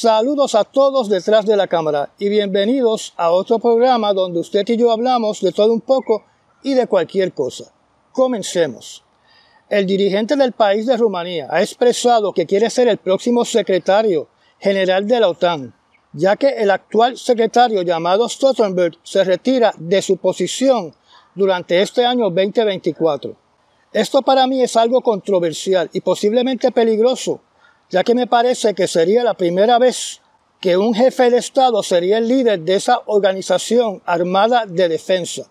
Saludos a todos detrás de la cámara y bienvenidos a otro programa donde usted y yo hablamos de todo un poco y de cualquier cosa. Comencemos. El dirigente del país de Rumanía ha expresado que quiere ser el próximo secretario general de la OTAN, ya que el actual secretario llamado Stoltenberg se retira de su posición durante este año 2024. Esto para mí es algo controversial y posiblemente peligroso ya que me parece que sería la primera vez que un jefe de Estado sería el líder de esa organización armada de defensa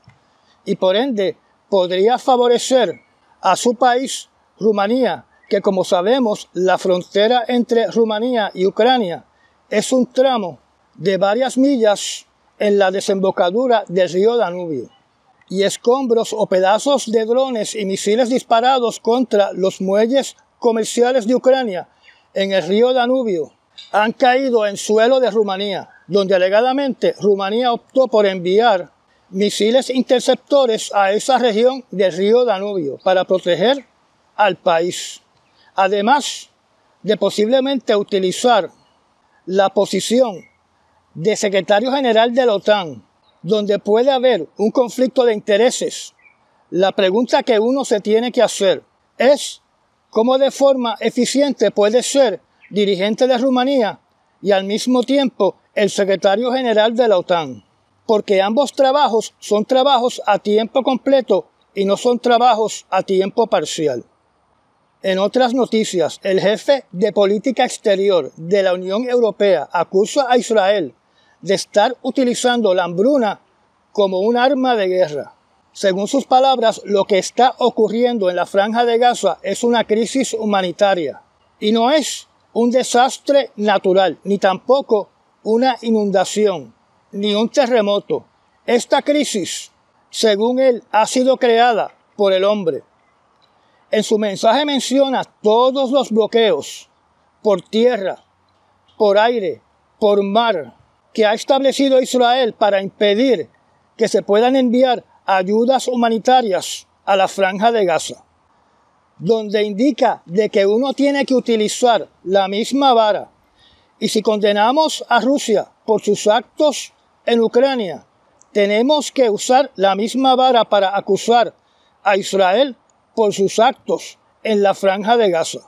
y por ende podría favorecer a su país, Rumanía, que como sabemos la frontera entre Rumanía y Ucrania es un tramo de varias millas en la desembocadura del río Danubio y escombros o pedazos de drones y misiles disparados contra los muelles comerciales de Ucrania en el río Danubio han caído en suelo de Rumanía, donde alegadamente Rumanía optó por enviar misiles interceptores a esa región del río Danubio para proteger al país. Además de posiblemente utilizar la posición de secretario general de la OTAN, donde puede haber un conflicto de intereses, la pregunta que uno se tiene que hacer es cómo de forma eficiente puede ser dirigente de Rumanía y al mismo tiempo el secretario general de la OTAN, porque ambos trabajos son trabajos a tiempo completo y no son trabajos a tiempo parcial. En otras noticias, el jefe de política exterior de la Unión Europea acusa a Israel de estar utilizando la hambruna como un arma de guerra. Según sus palabras, lo que está ocurriendo en la franja de Gaza es una crisis humanitaria y no es un desastre natural, ni tampoco una inundación, ni un terremoto. Esta crisis, según él, ha sido creada por el hombre. En su mensaje menciona todos los bloqueos por tierra, por aire, por mar que ha establecido Israel para impedir que se puedan enviar ayudas humanitarias a la franja de Gaza, donde indica de que uno tiene que utilizar la misma vara. Y si condenamos a Rusia por sus actos en Ucrania, tenemos que usar la misma vara para acusar a Israel por sus actos en la franja de Gaza.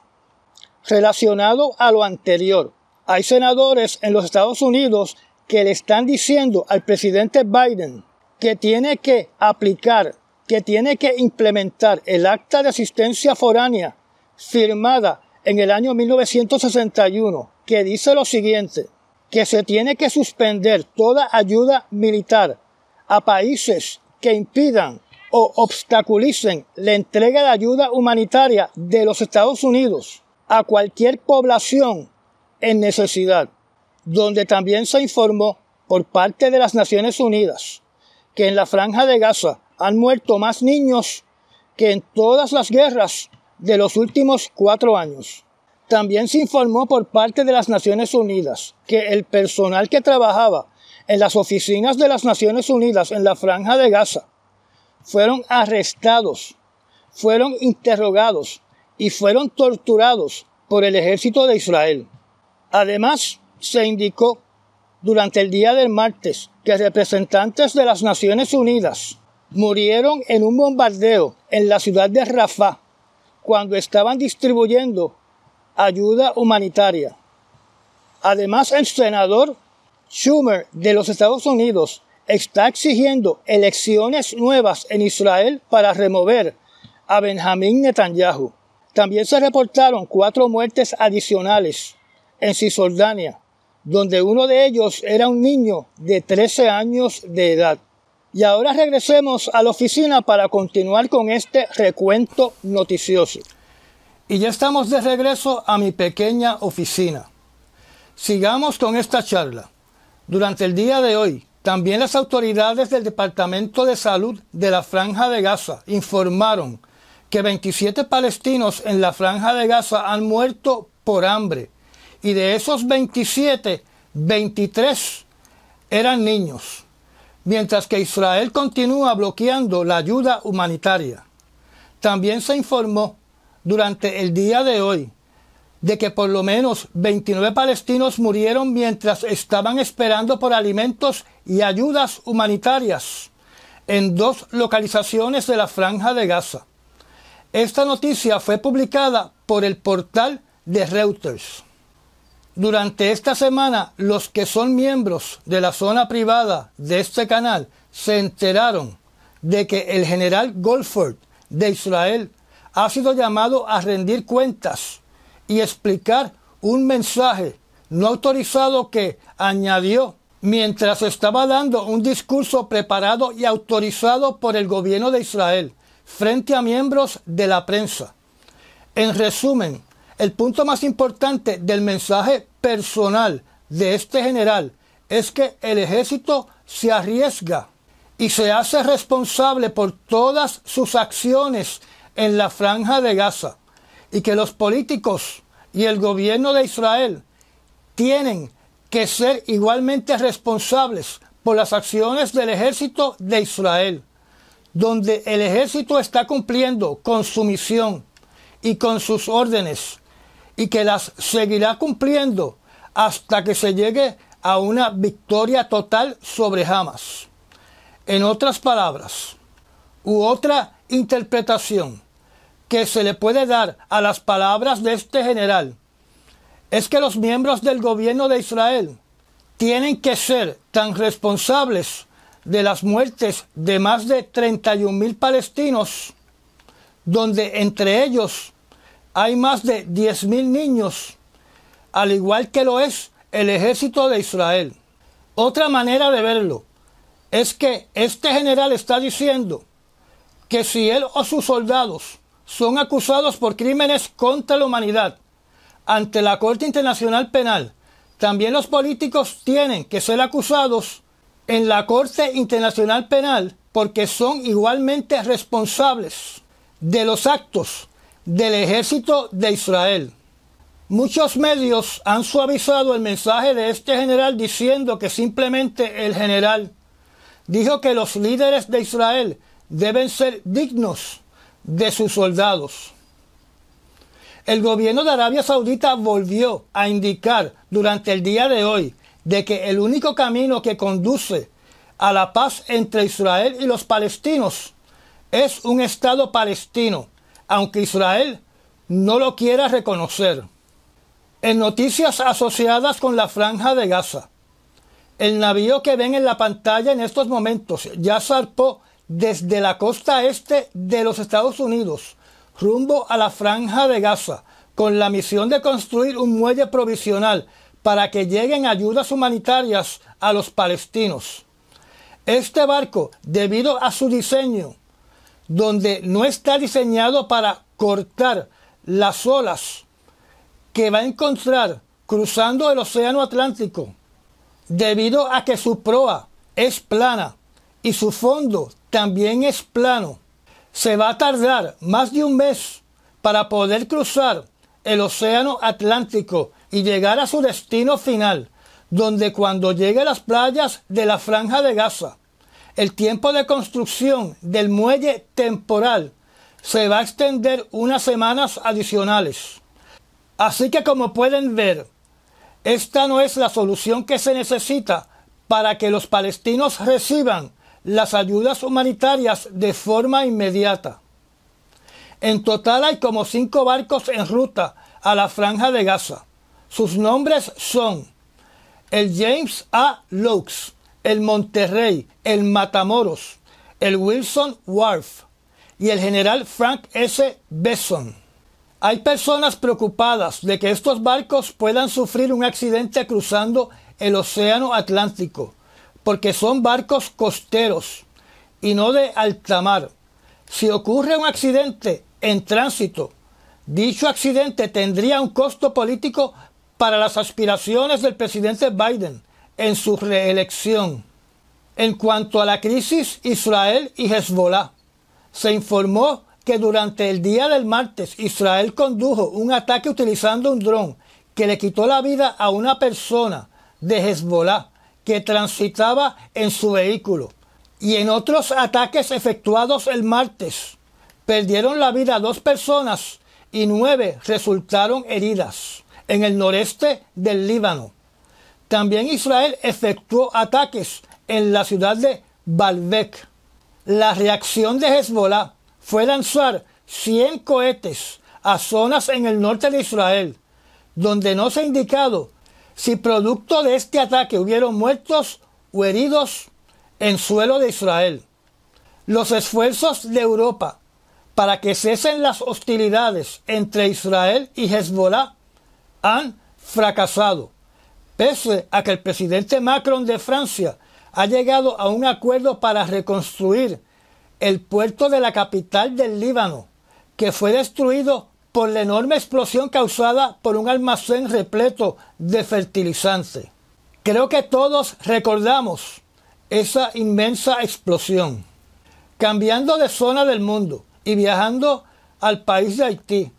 Relacionado a lo anterior, hay senadores en los Estados Unidos que le están diciendo al presidente Biden que tiene que aplicar, que tiene que implementar el acta de asistencia foránea firmada en el año 1961, que dice lo siguiente, que se tiene que suspender toda ayuda militar a países que impidan o obstaculicen la entrega de ayuda humanitaria de los Estados Unidos a cualquier población en necesidad, donde también se informó por parte de las Naciones Unidas que en la franja de Gaza han muerto más niños que en todas las guerras de los últimos cuatro años. También se informó por parte de las Naciones Unidas que el personal que trabajaba en las oficinas de las Naciones Unidas en la franja de Gaza fueron arrestados, fueron interrogados y fueron torturados por el ejército de Israel. Además, se indicó durante el día del martes que representantes de las Naciones Unidas murieron en un bombardeo en la ciudad de Rafah cuando estaban distribuyendo ayuda humanitaria. Además, el senador Schumer de los Estados Unidos está exigiendo elecciones nuevas en Israel para remover a Benjamín Netanyahu. También se reportaron cuatro muertes adicionales en Cisjordania donde uno de ellos era un niño de 13 años de edad. Y ahora regresemos a la oficina para continuar con este recuento noticioso. Y ya estamos de regreso a mi pequeña oficina. Sigamos con esta charla. Durante el día de hoy, también las autoridades del Departamento de Salud de la Franja de Gaza informaron que 27 palestinos en la Franja de Gaza han muerto por hambre y de esos 27, 23 eran niños, mientras que Israel continúa bloqueando la ayuda humanitaria. También se informó durante el día de hoy de que por lo menos 29 palestinos murieron mientras estaban esperando por alimentos y ayudas humanitarias en dos localizaciones de la franja de Gaza. Esta noticia fue publicada por el portal de Reuters. Durante esta semana, los que son miembros de la zona privada de este canal se enteraron de que el general Goldford de Israel ha sido llamado a rendir cuentas y explicar un mensaje no autorizado que añadió mientras estaba dando un discurso preparado y autorizado por el gobierno de Israel frente a miembros de la prensa. En resumen, el punto más importante del mensaje personal de este general es que el ejército se arriesga y se hace responsable por todas sus acciones en la franja de Gaza y que los políticos y el gobierno de Israel tienen que ser igualmente responsables por las acciones del ejército de Israel, donde el ejército está cumpliendo con su misión y con sus órdenes y que las seguirá cumpliendo hasta que se llegue a una victoria total sobre Hamas. En otras palabras, u otra interpretación que se le puede dar a las palabras de este general es que los miembros del gobierno de Israel tienen que ser tan responsables de las muertes de más de 31 mil palestinos, donde entre ellos hay más de 10.000 niños, al igual que lo es el ejército de Israel. Otra manera de verlo es que este general está diciendo que si él o sus soldados son acusados por crímenes contra la humanidad ante la Corte Internacional Penal, también los políticos tienen que ser acusados en la Corte Internacional Penal porque son igualmente responsables de los actos del ejército de Israel. Muchos medios han suavizado el mensaje de este general diciendo que simplemente el general dijo que los líderes de Israel deben ser dignos de sus soldados. El gobierno de Arabia Saudita volvió a indicar durante el día de hoy de que el único camino que conduce a la paz entre Israel y los palestinos es un Estado palestino aunque Israel no lo quiera reconocer. En noticias asociadas con la franja de Gaza, el navío que ven en la pantalla en estos momentos ya zarpó desde la costa este de los Estados Unidos, rumbo a la franja de Gaza, con la misión de construir un muelle provisional para que lleguen ayudas humanitarias a los palestinos. Este barco, debido a su diseño, donde no está diseñado para cortar las olas que va a encontrar cruzando el Océano Atlántico, debido a que su proa es plana y su fondo también es plano. Se va a tardar más de un mes para poder cruzar el Océano Atlántico y llegar a su destino final, donde cuando llegue a las playas de la Franja de Gaza, el tiempo de construcción del muelle temporal se va a extender unas semanas adicionales. Así que como pueden ver, esta no es la solución que se necesita para que los palestinos reciban las ayudas humanitarias de forma inmediata. En total hay como cinco barcos en ruta a la franja de Gaza. Sus nombres son el James A. Lokes, el Monterrey, el Matamoros, el Wilson Wharf y el general Frank S. Besson. Hay personas preocupadas de que estos barcos puedan sufrir un accidente cruzando el Océano Atlántico, porque son barcos costeros y no de alta mar. Si ocurre un accidente en tránsito, dicho accidente tendría un costo político para las aspiraciones del presidente Biden, en su reelección. En cuanto a la crisis Israel y Hezbollah, se informó que durante el día del martes Israel condujo un ataque utilizando un dron que le quitó la vida a una persona de Hezbollah que transitaba en su vehículo. Y en otros ataques efectuados el martes, perdieron la vida dos personas y nueve resultaron heridas en el noreste del Líbano. También Israel efectuó ataques en la ciudad de Baalbek. La reacción de Hezbollah fue lanzar 100 cohetes a zonas en el norte de Israel, donde no se ha indicado si producto de este ataque hubieron muertos o heridos en suelo de Israel. Los esfuerzos de Europa para que cesen las hostilidades entre Israel y Hezbollah han fracasado. Pese a que el presidente Macron de Francia ha llegado a un acuerdo para reconstruir el puerto de la capital del Líbano, que fue destruido por la enorme explosión causada por un almacén repleto de fertilizante. Creo que todos recordamos esa inmensa explosión. Cambiando de zona del mundo y viajando al país de Haití,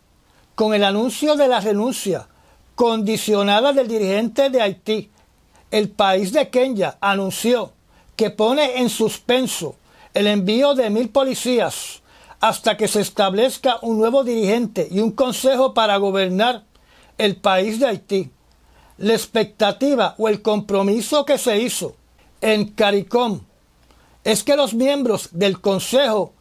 con el anuncio de la renuncia condicionada del dirigente de Haití. El país de Kenia anunció que pone en suspenso el envío de mil policías hasta que se establezca un nuevo dirigente y un consejo para gobernar el país de Haití. La expectativa o el compromiso que se hizo en CARICOM es que los miembros del consejo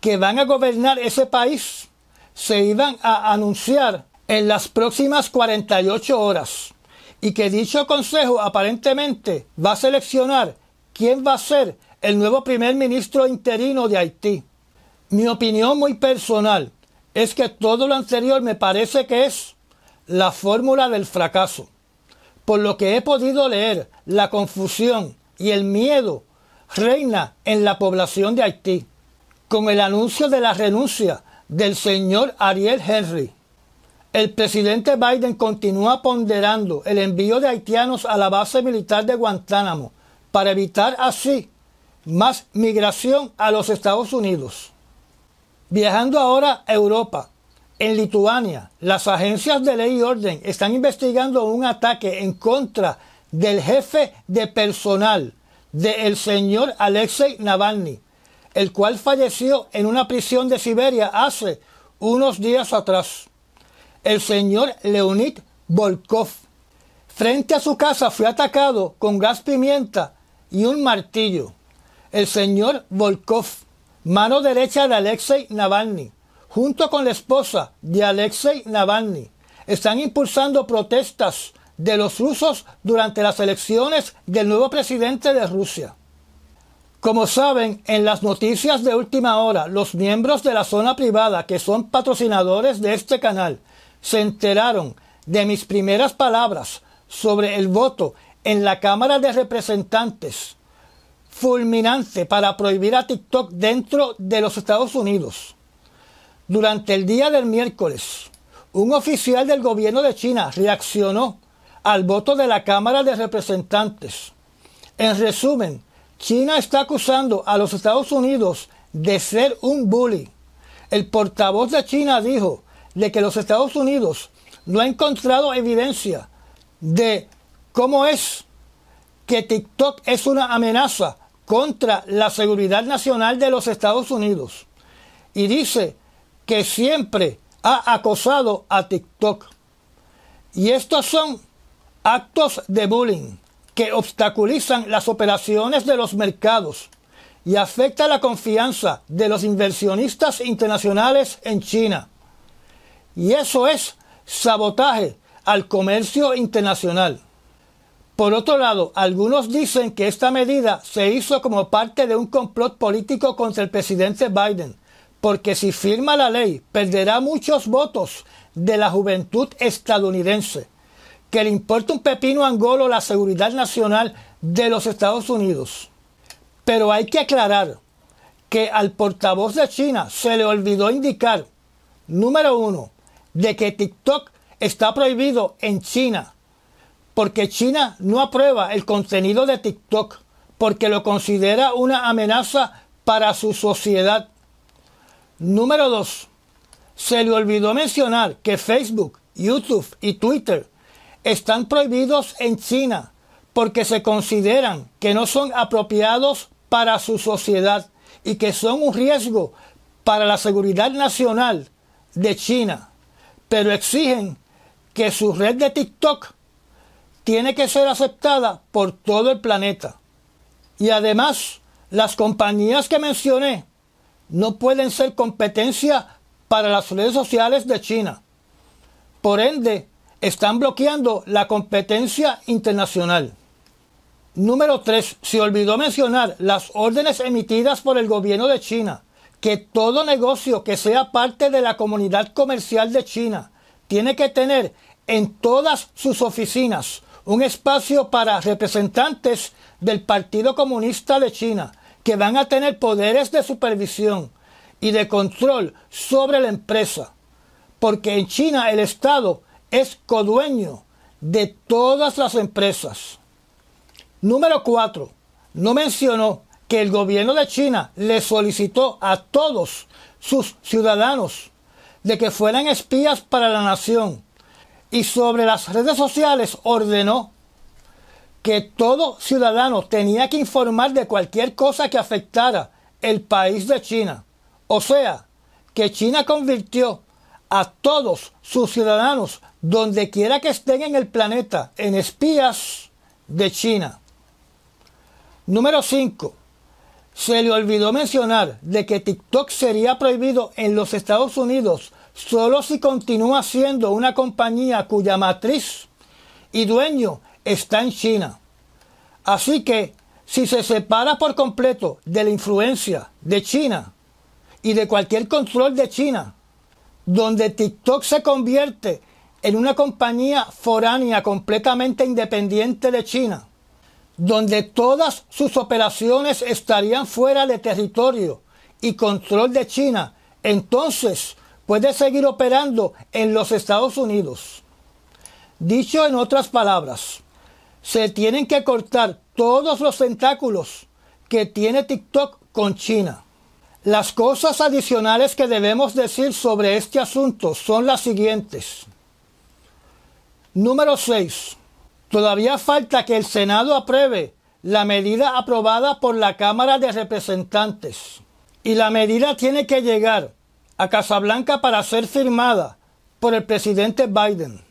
que van a gobernar ese país se iban a anunciar en las próximas 48 horas y que dicho consejo aparentemente va a seleccionar quién va a ser el nuevo primer ministro interino de Haití. Mi opinión muy personal es que todo lo anterior me parece que es la fórmula del fracaso. Por lo que he podido leer, la confusión y el miedo reina en la población de Haití. Con el anuncio de la renuncia del señor Ariel Henry, el presidente Biden continúa ponderando el envío de haitianos a la base militar de Guantánamo para evitar así más migración a los Estados Unidos. Viajando ahora a Europa, en Lituania, las agencias de ley y orden están investigando un ataque en contra del jefe de personal del señor Alexei Navalny, el cual falleció en una prisión de Siberia hace unos días atrás el señor Leonid Volkov. Frente a su casa fue atacado con gas pimienta y un martillo. El señor Volkov, mano derecha de Alexei Navalny, junto con la esposa de Alexei Navalny, están impulsando protestas de los rusos durante las elecciones del nuevo presidente de Rusia. Como saben, en las noticias de última hora, los miembros de la zona privada que son patrocinadores de este canal se enteraron de mis primeras palabras sobre el voto en la Cámara de Representantes, fulminante para prohibir a TikTok dentro de los Estados Unidos. Durante el día del miércoles, un oficial del gobierno de China reaccionó al voto de la Cámara de Representantes. En resumen, China está acusando a los Estados Unidos de ser un bully. El portavoz de China dijo de que los Estados Unidos no ha encontrado evidencia de cómo es que TikTok es una amenaza contra la seguridad nacional de los Estados Unidos. Y dice que siempre ha acosado a TikTok. Y estos son actos de bullying que obstaculizan las operaciones de los mercados y afecta la confianza de los inversionistas internacionales en China. Y eso es sabotaje al comercio internacional. Por otro lado, algunos dicen que esta medida se hizo como parte de un complot político contra el presidente Biden, porque si firma la ley perderá muchos votos de la juventud estadounidense, que le importa un pepino angolo la seguridad nacional de los Estados Unidos. Pero hay que aclarar que al portavoz de China se le olvidó indicar, número uno, de que TikTok está prohibido en China, porque China no aprueba el contenido de TikTok, porque lo considera una amenaza para su sociedad. Número dos, Se le olvidó mencionar que Facebook, YouTube y Twitter están prohibidos en China porque se consideran que no son apropiados para su sociedad y que son un riesgo para la seguridad nacional de China pero exigen que su red de TikTok tiene que ser aceptada por todo el planeta. Y además, las compañías que mencioné no pueden ser competencia para las redes sociales de China. Por ende, están bloqueando la competencia internacional. Número 3. Se olvidó mencionar las órdenes emitidas por el gobierno de China que todo negocio que sea parte de la comunidad comercial de China tiene que tener en todas sus oficinas un espacio para representantes del Partido Comunista de China, que van a tener poderes de supervisión y de control sobre la empresa, porque en China el Estado es codueño de todas las empresas. Número 4. No mencionó que el gobierno de China le solicitó a todos sus ciudadanos de que fueran espías para la nación y sobre las redes sociales ordenó que todo ciudadano tenía que informar de cualquier cosa que afectara el país de China. O sea, que China convirtió a todos sus ciudadanos, donde quiera que estén en el planeta, en espías de China. Número 5. Se le olvidó mencionar de que TikTok sería prohibido en los Estados Unidos solo si continúa siendo una compañía cuya matriz y dueño está en China. Así que si se separa por completo de la influencia de China y de cualquier control de China, donde TikTok se convierte en una compañía foránea completamente independiente de China, donde todas sus operaciones estarían fuera de territorio y control de China, entonces puede seguir operando en los Estados Unidos. Dicho en otras palabras, se tienen que cortar todos los tentáculos que tiene TikTok con China. Las cosas adicionales que debemos decir sobre este asunto son las siguientes. Número 6. Todavía falta que el Senado apruebe la medida aprobada por la Cámara de Representantes. Y la medida tiene que llegar a Casablanca para ser firmada por el presidente Biden.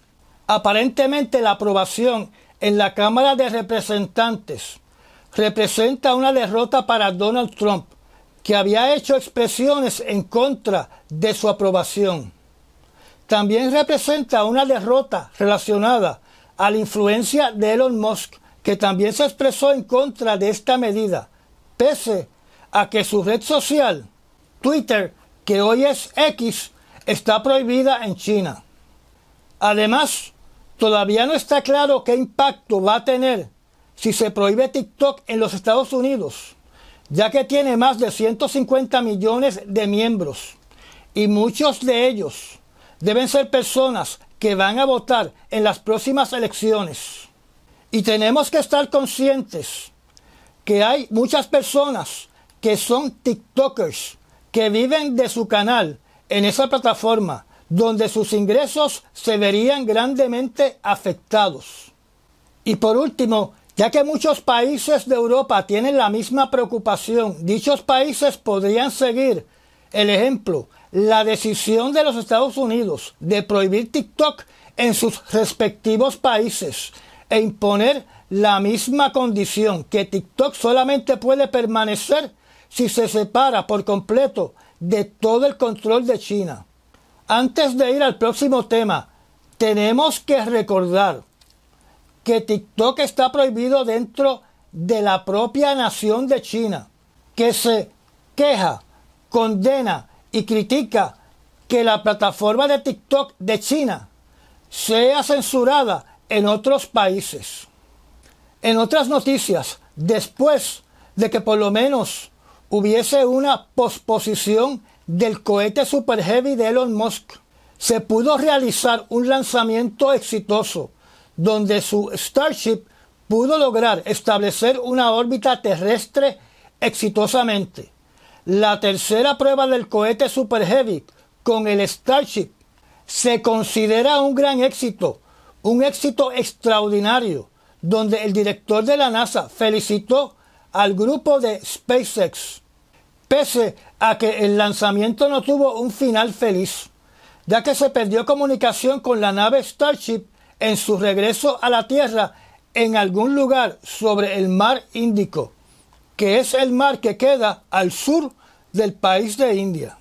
Aparentemente la aprobación en la Cámara de Representantes representa una derrota para Donald Trump, que había hecho expresiones en contra de su aprobación. También representa una derrota relacionada a la influencia de Elon Musk, que también se expresó en contra de esta medida, pese a que su red social, Twitter, que hoy es X, está prohibida en China. Además, todavía no está claro qué impacto va a tener si se prohíbe TikTok en los Estados Unidos, ya que tiene más de 150 millones de miembros y muchos de ellos deben ser personas que van a votar en las próximas elecciones. Y tenemos que estar conscientes que hay muchas personas que son TikTokers, que viven de su canal en esa plataforma, donde sus ingresos se verían grandemente afectados. Y por último, ya que muchos países de Europa tienen la misma preocupación, dichos países podrían seguir el ejemplo la decisión de los Estados Unidos de prohibir TikTok en sus respectivos países e imponer la misma condición que TikTok solamente puede permanecer si se separa por completo de todo el control de China. Antes de ir al próximo tema, tenemos que recordar que TikTok está prohibido dentro de la propia nación de China, que se queja, condena y critica que la plataforma de TikTok de China sea censurada en otros países. En otras noticias, después de que por lo menos hubiese una posposición del cohete Super Heavy de Elon Musk, se pudo realizar un lanzamiento exitoso donde su Starship pudo lograr establecer una órbita terrestre exitosamente. La tercera prueba del cohete Super Heavy con el Starship se considera un gran éxito, un éxito extraordinario, donde el director de la NASA felicitó al grupo de SpaceX, pese a que el lanzamiento no tuvo un final feliz, ya que se perdió comunicación con la nave Starship en su regreso a la Tierra en algún lugar sobre el mar Índico, que es el mar que queda al sur del país de India.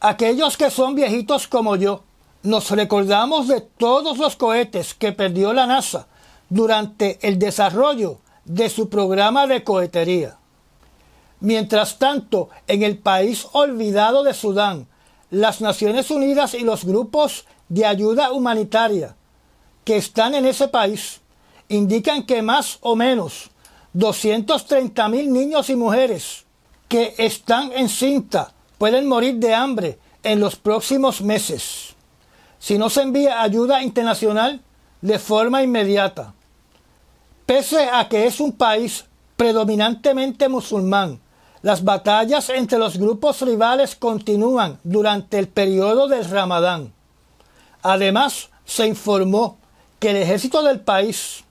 Aquellos que son viejitos como yo, nos recordamos de todos los cohetes que perdió la NASA durante el desarrollo de su programa de cohetería. Mientras tanto, en el país olvidado de Sudán, las Naciones Unidas y los grupos de ayuda humanitaria que están en ese país indican que más o menos 230 mil niños y mujeres que están en cinta pueden morir de hambre en los próximos meses si no se envía ayuda internacional de forma inmediata. Pese a que es un país predominantemente musulmán, las batallas entre los grupos rivales continúan durante el periodo del Ramadán. Además, se informó que el ejército del país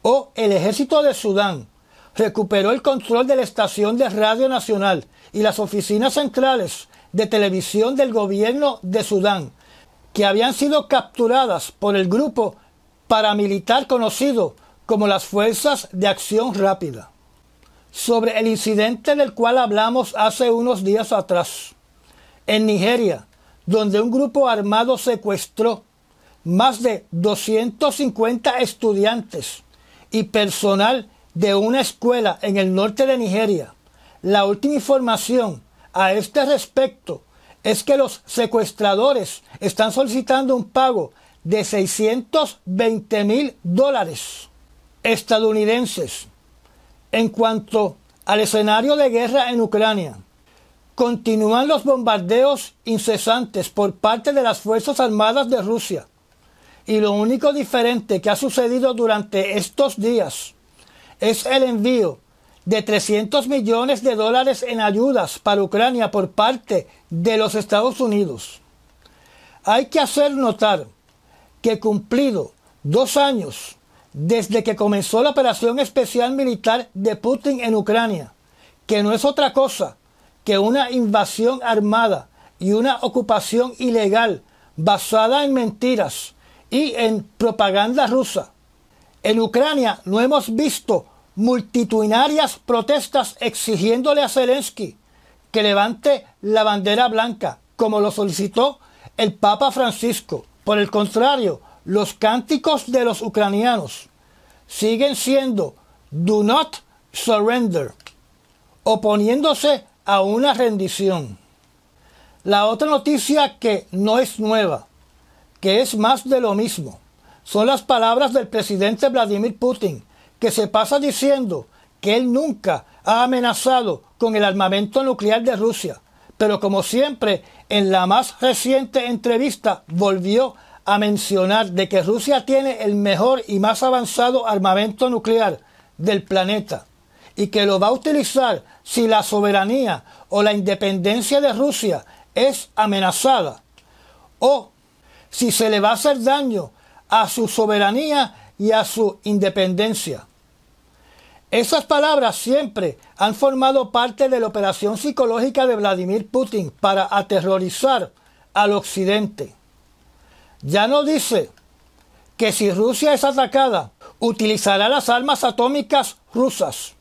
o el ejército de Sudán recuperó el control de la estación de Radio Nacional y las oficinas centrales de televisión del gobierno de Sudán, que habían sido capturadas por el grupo paramilitar conocido como las Fuerzas de Acción Rápida. Sobre el incidente del cual hablamos hace unos días atrás, en Nigeria, donde un grupo armado secuestró más de 250 estudiantes y personal de una escuela en el norte de Nigeria. La última información a este respecto es que los secuestradores están solicitando un pago de 620 mil dólares estadounidenses en cuanto al escenario de guerra en Ucrania. Continúan los bombardeos incesantes por parte de las Fuerzas Armadas de Rusia. Y lo único diferente que ha sucedido durante estos días es el envío de 300 millones de dólares en ayudas para Ucrania por parte de los Estados Unidos. Hay que hacer notar que cumplido dos años desde que comenzó la operación especial militar de Putin en Ucrania, que no es otra cosa que una invasión armada y una ocupación ilegal basada en mentiras y en propaganda rusa en Ucrania no hemos visto multitudinarias protestas exigiéndole a Zelensky que levante la bandera blanca, como lo solicitó el Papa Francisco. Por el contrario, los cánticos de los ucranianos siguen siendo Do not surrender, oponiéndose a una rendición. La otra noticia que no es nueva, que es más de lo mismo, son las palabras del presidente Vladimir Putin, que se pasa diciendo que él nunca ha amenazado con el armamento nuclear de Rusia. Pero como siempre, en la más reciente entrevista volvió a mencionar de que Rusia tiene el mejor y más avanzado armamento nuclear del planeta y que lo va a utilizar si la soberanía o la independencia de Rusia es amenazada o si se le va a hacer daño a su soberanía y a su independencia. Esas palabras siempre han formado parte de la operación psicológica de Vladimir Putin para aterrorizar al Occidente. Ya no dice que si Rusia es atacada, utilizará las armas atómicas rusas.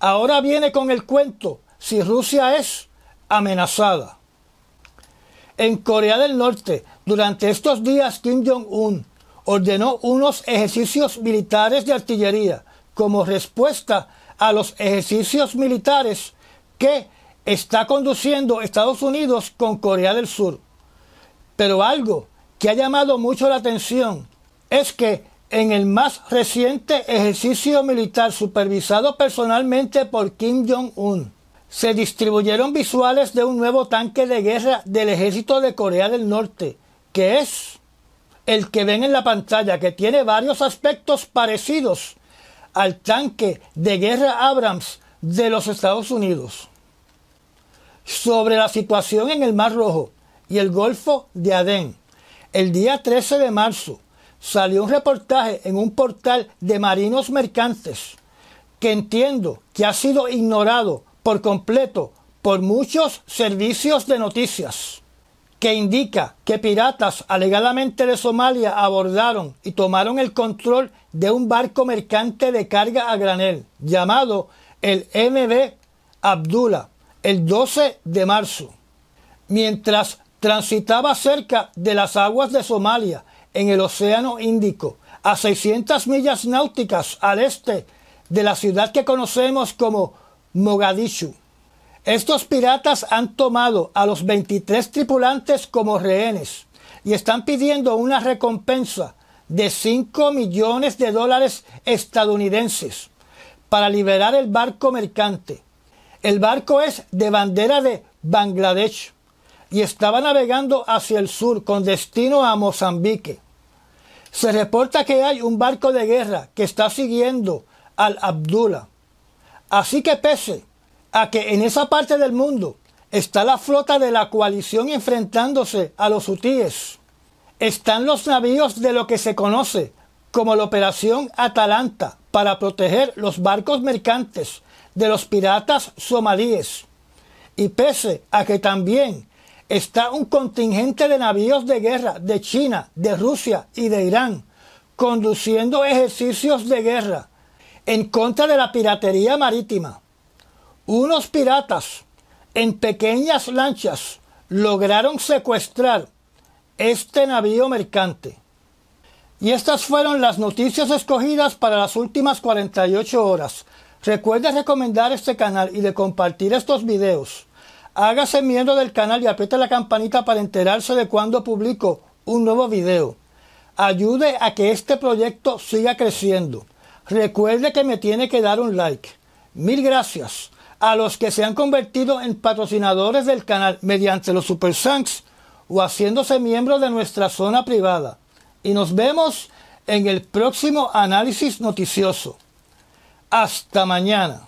Ahora viene con el cuento si Rusia es amenazada. En Corea del Norte, durante estos días, Kim Jong-un ordenó unos ejercicios militares de artillería como respuesta a los ejercicios militares que está conduciendo Estados Unidos con Corea del Sur. Pero algo que ha llamado mucho la atención es que en el más reciente ejercicio militar supervisado personalmente por Kim Jong-un, se distribuyeron visuales de un nuevo tanque de guerra del ejército de Corea del Norte, que es el que ven en la pantalla, que tiene varios aspectos parecidos al tanque de guerra Abrams de los Estados Unidos. Sobre la situación en el Mar Rojo y el Golfo de Adén, el día 13 de marzo salió un reportaje en un portal de marinos mercantes que entiendo que ha sido ignorado por completo por muchos servicios de noticias que indica que piratas alegadamente de Somalia abordaron y tomaron el control de un barco mercante de carga a granel llamado el MB Abdullah el 12 de marzo. Mientras transitaba cerca de las aguas de Somalia en el Océano Índico, a 600 millas náuticas al este de la ciudad que conocemos como Mogadishu. Estos piratas han tomado a los 23 tripulantes como rehenes y están pidiendo una recompensa de 5 millones de dólares estadounidenses para liberar el barco mercante. El barco es de bandera de Bangladesh y estaba navegando hacia el sur con destino a Mozambique. Se reporta que hay un barco de guerra que está siguiendo al Abdullah. Así que pese que en esa parte del mundo está la flota de la coalición enfrentándose a los hutíes. Están los navíos de lo que se conoce como la Operación Atalanta para proteger los barcos mercantes de los piratas somalíes. Y pese a que también está un contingente de navíos de guerra de China, de Rusia y de Irán, conduciendo ejercicios de guerra en contra de la piratería marítima. Unos piratas en pequeñas lanchas lograron secuestrar este navío mercante. Y estas fueron las noticias escogidas para las últimas 48 horas. Recuerde recomendar este canal y de compartir estos videos. Hágase miembro del canal y apriete la campanita para enterarse de cuando publico un nuevo video. Ayude a que este proyecto siga creciendo. Recuerde que me tiene que dar un like. Mil gracias a los que se han convertido en patrocinadores del canal mediante los Super o haciéndose miembros de nuestra zona privada. Y nos vemos en el próximo análisis noticioso. Hasta mañana.